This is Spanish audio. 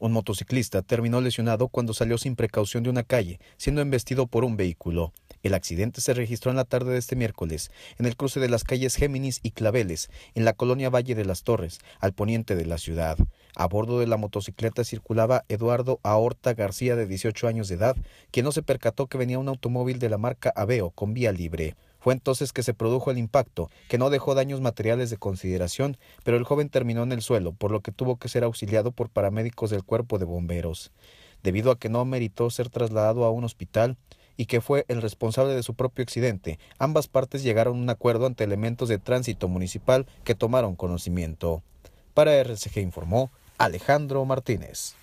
Un motociclista terminó lesionado cuando salió sin precaución de una calle, siendo embestido por un vehículo. El accidente se registró en la tarde de este miércoles, en el cruce de las calles Géminis y Claveles, en la colonia Valle de las Torres, al poniente de la ciudad. A bordo de la motocicleta circulaba Eduardo Aorta García, de 18 años de edad, quien no se percató que venía un automóvil de la marca Aveo con vía libre. Fue entonces que se produjo el impacto, que no dejó daños materiales de consideración, pero el joven terminó en el suelo, por lo que tuvo que ser auxiliado por paramédicos del cuerpo de bomberos. Debido a que no meritó ser trasladado a un hospital, y que fue el responsable de su propio accidente. Ambas partes llegaron a un acuerdo ante elementos de tránsito municipal que tomaron conocimiento. Para RCG informó Alejandro Martínez.